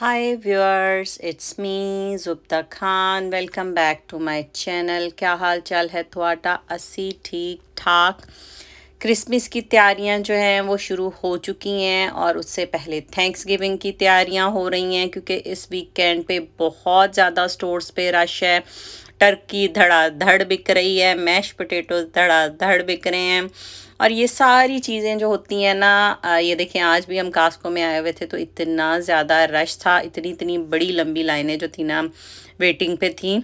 hi viewers it's me Zubta Khan welcome back to my channel क्या हाल चाल है थोड़ा अस्सी ठीक ठाक क्रिसमस की तैयारियां जो हैं वो शुरू हो चुकी हैं और उससे पहले थैंक्स गिविंग की तैयारियां हो रही हैं क्योंकि इस वीकेंड पे बहुत ज़्यादा स्टोर्स पे रश है टर्की धड़ाधड़ बिक रही है मैश पोटेटो धड़ाधड़ बिक रहे हैं और ये सारी चीज़ें जो होती हैं ना ये देखें आज भी हम कास्को में आए हुए थे तो इतना ज़्यादा रश था इतनी इतनी बड़ी लंबी लाइनें जो थी ना वेटिंग पे थी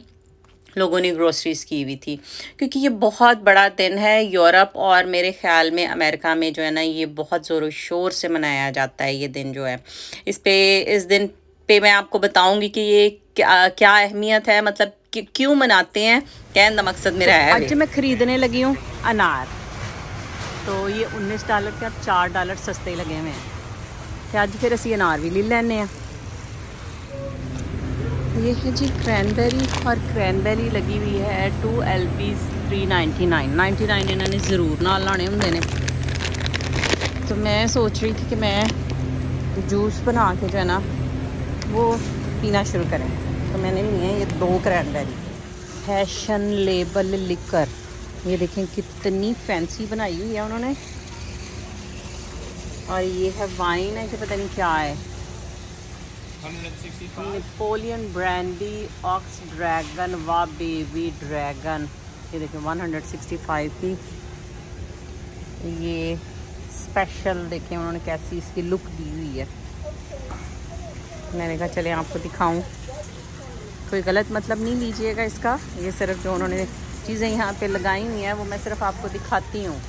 लोगों ने ग्रोसरीज़ की हुई थी क्योंकि ये बहुत बड़ा दिन है यूरोप और मेरे ख्याल में अमेरिका में जो है ना ये बहुत ज़ोर शोर से मनाया जाता है ये दिन जो है इस पे इस दिन पे मैं आपको बताऊंगी कि ये क्या क्या अहमियत है मतलब क्यों मनाते हैं कहने का मकसद मेरा तो है आज मैं ख़रीदने लगी हूँ अनार तो ये उन्नीस डालर के चार डालर सस्ते लगे हुए हैं तो ਅੱਜ फिर ਅਸੀਂ ਅਨਾਰ भी ले ਲੈਨੇ ये है जी क्रैनबेरी और क्रैनबेरी लगी हुई है two L P three ninety nine ninety nine इन्होंने जरूर ना लाने होंगे ने तो मैं सोच रही थी कि मैं जूस बना के जो है ना वो पीना शुरू करें तो मैंने लिए ये दो क्रैनबेरी फैशन लेबल लिकर ये देखें कितनी फैंसी बनाई हुई है उन्होंने और ये है वाइन है कि पता नहीं क्या है नेपोलियन ब्रांडी ऑक्स ड्रैगन वा बेबी ड्रैगन ये देखें 165 की ये स्पेशल देखें उन्होंने कैसी इसकी लुक दी हुई है मैंने कहा चले आपको दिखाऊं कोई गलत मतलब नहीं लीजिएगा इसका ये सिर्फ जो उन्होंने चीज़ें यहाँ पे लगाई हुई हैं वो मैं सिर्फ आपको दिखाती हूँ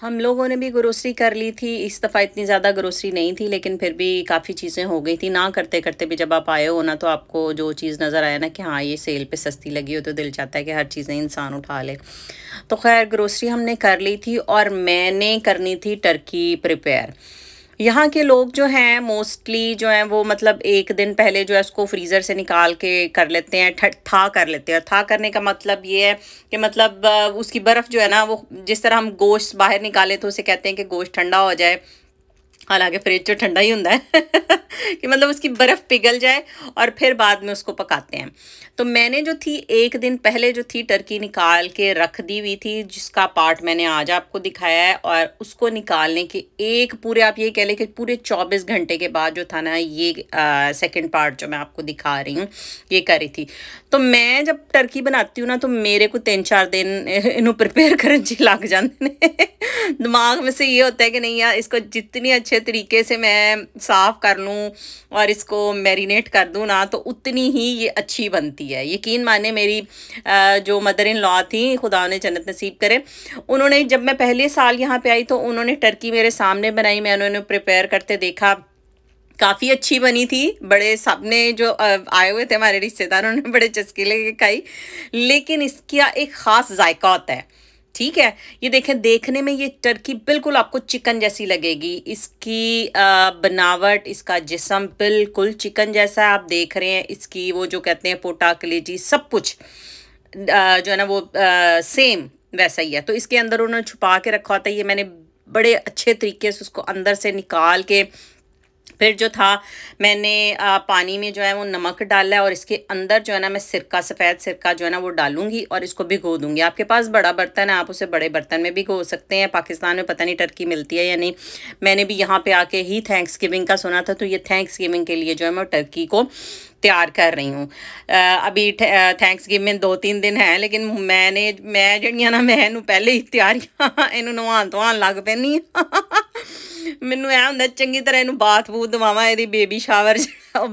हम लोगों ने भी ग्रोसरी कर ली थी इस दफ़ा इतनी ज़्यादा ग्रोसरी नहीं थी लेकिन फिर भी काफ़ी चीज़ें हो गई थी ना करते करते भी जब आप आए हो ना तो आपको जो चीज़ नज़र आया ना कि हाँ ये सेल पे सस्ती लगी हो तो दिल चाहता है कि हर चीज़ें इंसान उठा ले तो खैर ग्रोसरी हमने कर ली थी और मैंने करनी थी टर्की प्रिपेयर यहाँ के लोग जो हैं मोस्टली जो हैं वो मतलब एक दिन पहले जो है उसको फ्रीज़र से निकाल के कर लेते हैं था कर लेते हैं था करने का मतलब ये है कि मतलब उसकी बर्फ़ जो है ना वो जिस तरह हम गोश्त बाहर निकालें तो उसे कहते हैं कि गोश्त ठंडा हो जाए हालांकि फ्रिज जो तो ठंडा ही होता है कि मतलब उसकी बर्फ़ पिघल जाए और फिर बाद में उसको पकाते हैं तो मैंने जो थी एक दिन पहले जो थी टर्की निकाल के रख दी हुई थी जिसका पार्ट मैंने आज आपको दिखाया है और उसको निकालने के एक पूरे आप ये कह लें कि पूरे चौबीस घंटे के बाद जो था ना ये सेकेंड पार्ट जो मैं आपको दिखा रही हूँ ये कर रही थी तो मैं जब टर्की बनाती हूँ ना तो मेरे को तीन चार दिन इनू प्रिपेयर कर लग जाते हैं दिमाग में से ये होता है कि नहीं यार इसको जितनी अच्छे तरीके से मैं साफ़ कर लूँ और इसको मैरिनेट कर दूँ ना तो उतनी ही ये अच्छी बनती होती है यकीन माने मेरी जो मदर इन लॉ थी खुदा ने जन्नत नसीब करे उन्होंने जब मैं पहले साल यहाँ पे आई तो उन्होंने टर्की मेरे सामने बनाई मैंने उन्हें प्रिपेयर करते देखा काफ़ी अच्छी बनी थी बड़े सबने जो आए हुए थे हमारे रिश्तेदार उन्होंने बड़े चस्के लेके खाई लेकिन इसका एक ख़ास जायका होता है ठीक है ये देखें देखने में ये टर्की बिल्कुल आपको चिकन जैसी लगेगी इसकी बनावट इसका जिसम बिल्कुल चिकन जैसा आप देख रहे हैं इसकी वो जो कहते हैं पोटा कलेजी सब कुछ जो है ना वो आ, सेम वैसा ही है तो इसके अंदर उन्होंने छुपा के रखा होता है ये मैंने बड़े अच्छे तरीके से उसको अंदर से निकाल के फिर जो था मैंने आ, पानी में जो है वो नमक डाला है और इसके अंदर जो है ना मैं सिरका सफ़ेद सिरका जो है ना वो डालूंगी और इसको भिगो दूंगी आपके पास बड़ा बर्तन है आप उसे बड़े बर्तन में भिगो सकते हैं पाकिस्तान में पता नहीं टर्की मिलती है या नहीं मैंने भी यहाँ पर आके ही थैंक्स गिविंग का सुना था तो ये थैंक्स गिविंग के लिए जो है मैं टर्की को तैयार कर रही हूँ अभी थैंक्स गिविंग दो तीन दिन है लेकिन मैंने मैं जड़ियाँ ना मैं पहले ही तैयारियाँ इन नवान तो लग पैनी मैं ऐ हों चंकी तरह इन बाथ बूथ दवाव a baby shower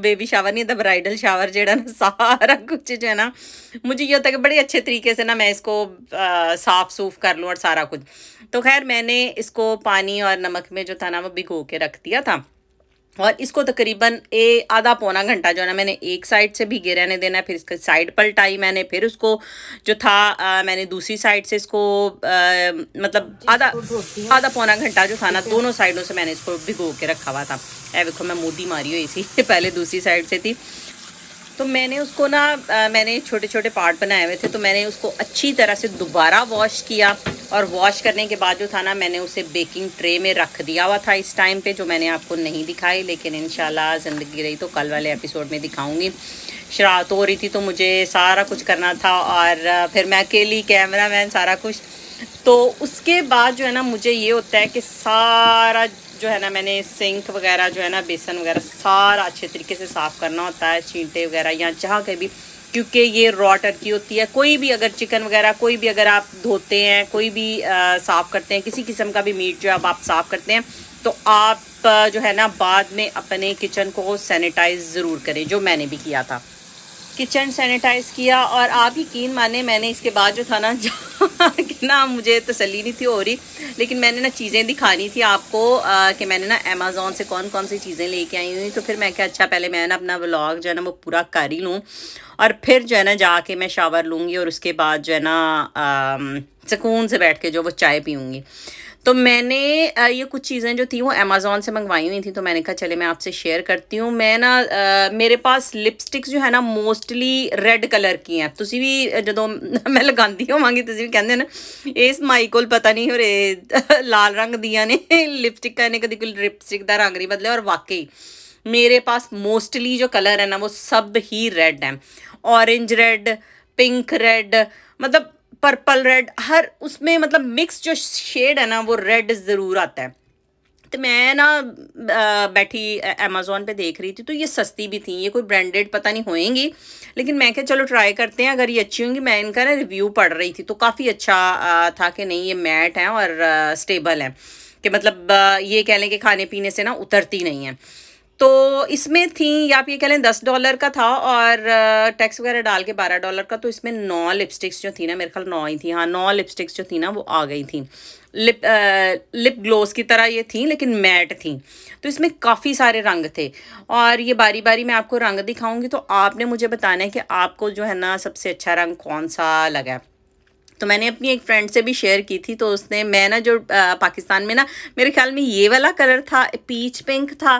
baby shower नहीं तो ब्राइडल शावर जो सारा कुछ जो है ना मुझे ये होता है कि बड़े अच्छे तरीके से ना मैं इसको साफ़ सूफ कर लूँ और सारा कुछ तो खैर मैंने इसको पानी और नमक में जो था ना वो भिगो के रख दिया था और इसको तकरीबन ए आधा पौना घंटा जो है ना मैंने एक साइड से भिगे रहने देना है फिर इसके साइड पलटाई मैंने फिर उसको जो था आ, मैंने दूसरी साइड से इसको आ, मतलब आधा आधा पौना घंटा जो था ना दोनों साइडों से मैंने इसको भिगो के रखा हुआ था ए देखो मैं मोदी मारी हुई इसी पहले दूसरी साइड से थी तो मैंने उसको ना मैंने छोटे छोटे पार्ट बनाए हुए थे तो मैंने उसको अच्छी तरह से दोबारा वॉश किया और वॉश करने के बाद जो था ना मैंने उसे बेकिंग ट्रे में रख दिया हुआ था इस टाइम पे जो मैंने आपको नहीं दिखाई लेकिन इन ज़िंदगी रही तो कल वाले एपिसोड में दिखाऊंगी शरारत हो रही थी तो मुझे सारा कुछ करना था और फिर मैं अकेली कैमरा मैन सारा कुछ तो उसके बाद जो है ना मुझे ये होता है कि सारा जो है ना मैंने सिंक वगैरह जो है ना बेसन वगैरह सारा अच्छे तरीके से साफ़ करना होता है छींटे वगैरह या जहाँ कहीं भी क्योंकि ये रॉटर की होती है कोई भी अगर चिकन वगैरह कोई भी अगर आप धोते हैं कोई भी साफ़ करते हैं किसी किस्म का भी मीट जो है आप साफ़ करते हैं तो आप जो है ना बाद में अपने किचन को सैनिटाइज़ ज़रूर करें जो मैंने भी किया था किचन सैनिटाइज़ किया और आप यकीन माने मैंने इसके बाद जो था ना जो ना मुझे तसली नहीं थी हो रही लेकिन मैंने ना चीज़ें दिखानी थी आपको आ, कि मैंने ना अमेज़ोन से कौन कौन सी चीज़ें लेके आई हुई तो फिर मैं क्या अच्छा पहले मैं ना अपना व्लॉग जो है ना वो पूरा कर ही लूँ और फिर जो है ना जाके मैं शावर लूँगी और उसके बाद जो है ना सुकून से बैठ के जो वो चाय पीऊँगी तो मैंने ये कुछ चीज़ें जो थी वो अमेज़ोन से मंगवाई हुई थी तो मैंने कहा चले मैं आपसे शेयर करती हूँ मैं ना मेरे पास लिपस्टिक्स जो है ना मोस्टली रेड कलर की हैं ਤੁਸੀਂ भी जो मैं ਲਗਾਉਂਦੀ ਹੋਵਾਂਗੀ ਤੁਸੀਂ ਵੀ ਕਹਿੰਦੇ ਨਾ ਇਸ ਮਾਈ ਕੋਲ ਪਤਾ ਨਹੀਂ लाल रंग दिया ने लिपस्टिक का इन्हें कभी कोई लिपस्टिक का रंग नहीं ਬਦਲਿਆ और वाकई मेरे पास मोस्टली जो कलर है ना वो सब ही रेड है ऑरेंज रेड पिंक रेड मतलब पर्पल रेड हर उसमें मतलब मिक्स जो शेड है ना वो रेड ज़रूर आता है तो मैं ना बैठी अमेज़ोन पे देख रही थी तो ये सस्ती भी थी ये कोई ब्रांडेड पता नहीं होएंगी लेकिन मैं क्या चलो ट्राई करते हैं अगर ये अच्छी होंगी मैं इनका ना रिव्यू पढ़ रही थी तो काफ़ी अच्छा था कि नहीं ये मैट है और स्टेबल है कि मतलब ये कह लें कि खाने पीने से ना उतरती नहीं है तो इसमें थी या आप ये कह लें दस डॉलर का था और टैक्स वगैरह डाल के बारह डॉलर का तो इसमें नौ लिपस्टिक्स जो थी ना मेरे ख्याल नौ ही थी हाँ नौ लिपस्टिक्स जो थी ना वो आ गई थी लिप आ, लिप ग्लोस की तरह ये थी लेकिन मैट थी तो इसमें काफ़ी सारे रंग थे और ये बारी बारी मैं आपको रंग दिखाऊंगी तो आपने मुझे बताना है कि आपको जो है ना सबसे अच्छा रंग कौन सा लगा तो मैंने अपनी एक फ्रेंड से भी शेयर की थी तो उसने मैं ना जो आ, पाकिस्तान में ना मेरे ख्याल में ये वाला कलर था पीच पिंक था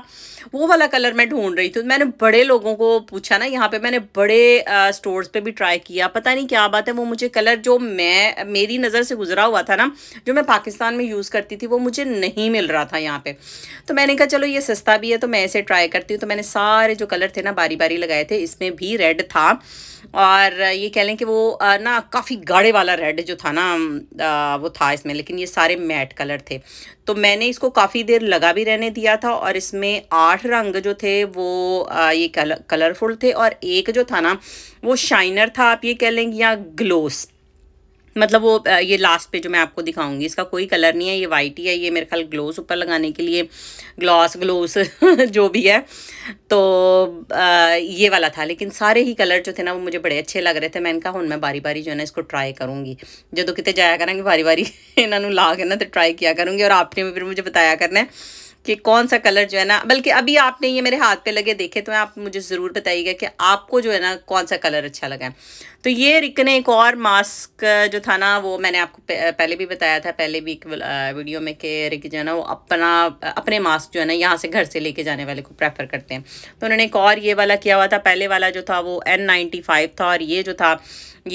वो वाला कलर मैं ढूंढ रही थी तो मैंने बड़े लोगों को पूछा ना यहाँ पे मैंने बड़े स्टोर स्टोर्स पे भी ट्राई किया पता नहीं क्या बात है वो मुझे कलर जो मैं मेरी नज़र से गुजरा हुआ था ना जो मैं पाकिस्तान में यूज़ करती थी वो मुझे नहीं मिल रहा था यहाँ पर तो मैंने कहा चलो ये सस्ता भी है तो मैं ऐसे ट्राई करती हूँ तो मैंने सारे जो कलर थे ना बारी बारी लगाए थे इसमें भी रेड था और ये कह लें कि वो ना काफ़ी गाढ़े वाला रेड रेड जो था ना वो था इसमें लेकिन ये सारे मैट कलर थे तो मैंने इसको काफ़ी देर लगा भी रहने दिया था और इसमें आठ रंग जो थे वो आ, ये कलर कलरफुल थे और एक जो था ना वो शाइनर था आप ये कह लेंगे या ग्लोस मतलब वो ये लास्ट पे जो मैं आपको दिखाऊंगी इसका कोई कलर नहीं है ये वाइट ही है ये मेरे ख्याल ग्लोस ऊपर लगाने के लिए ग्लॉस ग्लोस जो भी है तो ये वाला था लेकिन सारे ही कलर जो थे ना वो मुझे बड़े अच्छे लग रहे थे मैंने कहा हूँ मैं बारी बारी जो है ना इसको ट्राई करूँगी जो तो कितने जाया करेंगे बारी बारी इन्हों ला के ना तो ट्राई किया करूँगी और आपने भी फिर मुझे बताया करना है कि कौन सा कलर जो है ना बल्कि अभी आपने ये मेरे हाथ पे लगे देखे तो आप मुझे ज़रूर बताइएगा कि आपको जो है ना कौन सा कलर अच्छा लगा है तो ये रिक ने एक और मास्क जो था ना वो मैंने आपको पहले भी बताया था पहले भी एक वीडियो में कि रिक जो है ना वो अपना अपने मास्क जो है ना यहाँ से घर से लेके जाने वाले को प्रेफर करते हैं तो उन्होंने एक और ये वाला किया हुआ था पहले वाला जो था वो एन नाइन्टी फाइव था और ये जो था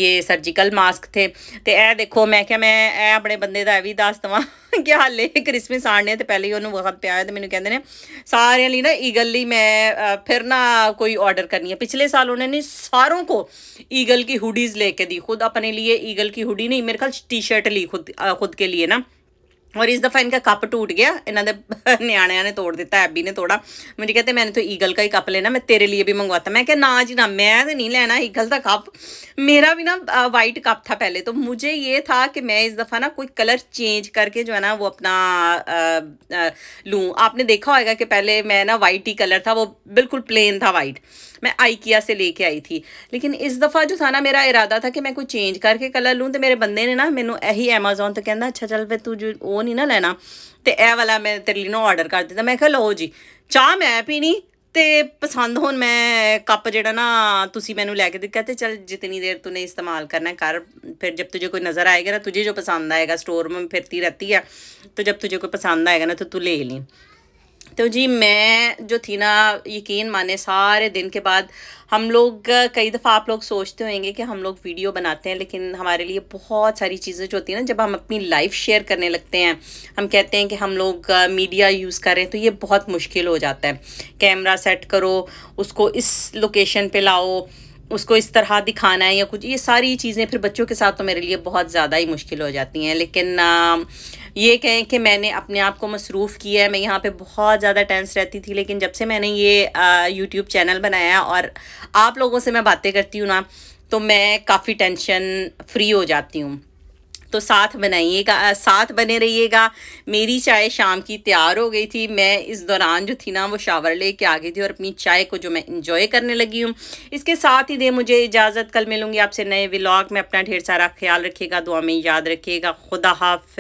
ये सर्जिकल मास्क थे तो ऐ देखो मैं क्या मैं अपने बंदे का यह भी दस दवा कि हाले क्रिसमस आने तो पहले ही उन्होंने बहुत ਪਿਆ तो मैंने कहें ने सारे लिए ना ईगल ਈਗਲ मैं फिर ना कोई ऑर्डर करनी है पिछले साल उन्होंने सारों को ईगल की हुडीज़ लेके दी खुद अपने लिए ईगल की हुडी नहीं मेरे ख्याल टी शर्ट ली खुद खुद के लिए ना और इस दफ़ा इनका कप टूट गया इन्होंने न्याणिया ने तोड़ दिता एबी ने तोड़ा मुझे कहते मैंने तो ईगल का ही कप लेना मैं तेरे लिए भी मंगवाता मैं क्या ना जी ना मैं तो नहीं लेना ईगल का कप मेरा भी ना वाइट कप था पहले तो मुझे ये था कि मैं इस दफ़ा ना कोई कलर चेंज करके जो है ना वो अपना लूँ आपने देखा होगा कि पहले मैं ना वाइट ही कलर था वो बिल्कुल प्लेन था वाइट मैं आइकिया से लेके आई थी लेकिन इस दफ़ा जो था ना मेरा इरादा था कि मैं कोई चेंज करके कलर लूँ तो मेरे बंदे ने ना मैंने यही अमेजोन तो कहना अच्छा चल फिर तू जो ਨਹੀਂ ਨਾ ਲੈਣਾ ਤੇ ਇਹ ਵਾਲਾ ਮੈਂ ਤੇਰੇ ਲਈ ਨਾ ਆਰਡਰ ਕਰ ਦਿੱਤਾ ਮੈਂ ਕਿਹਾ ਲਓ ਜੀ ਚਾਹ ਮੈਂ ਪੀਣੀ ਤੇ ਪਸੰਦ ਹੋਣ ਮੈਂ ਕੱਪ ਜਿਹੜਾ ਨਾ ਤੁਸੀਂ ਮੈਨੂੰ ਲੈ ਕੇ ਦਿੱਤਾ ਤੇ ਚਲ ਜਿਤਨੀ ਦੇਰ ਤੂੰ ਨੇ ਇਸਤੇਮਾਲ करना है कर फिर जब तुझे कोई नज़र आएगा ना तुझे जो पसंद आएगा स्टोर में फिरती रहती है तो जब तुझे कोई पसंद आएगा ना तो तू ले ली तो जी मैं जो थी ना यकीन माने सारे दिन के बाद हम लोग कई दफ़ा आप लोग सोचते होंगे कि हम लोग वीडियो बनाते हैं लेकिन हमारे लिए बहुत सारी चीज़ें जो होती हैं ना जब हम अपनी लाइफ शेयर करने लगते हैं हम कहते हैं कि हम लोग मीडिया यूज़ करें तो ये बहुत मुश्किल हो जाता है कैमरा सेट करो उसको इस लोकेशन पे लाओ उसको इस तरह दिखाना है या कुछ ये सारी चीज़ें फिर बच्चों के साथ तो मेरे लिए बहुत ज़्यादा ही मुश्किल हो जाती हैं लेकिन ये कहें कि मैंने अपने आप को मसरूफ़ किया है मैं यहाँ पे बहुत ज़्यादा टेंस रहती थी लेकिन जब से मैंने ये यूट्यूब चैनल बनाया और आप लोगों से मैं बातें करती हूँ ना तो मैं काफ़ी टेंशन फ्री हो जाती हूँ तो साथ बनाइएगा साथ बने रहिएगा मेरी चाय शाम की तैयार हो गई थी मैं इस दौरान जो थी ना वो शावर ले कर आ गई थी और अपनी चाय को जो मैं इंजॉय करने लगी हूँ इसके साथ ही दे मुझे इजाज़त कल मिलूँगी आपसे नए व्लॉग में अपना ढेर सारा ख्याल रखिएगा दुआ में याद रखिएगा खुदा हाफ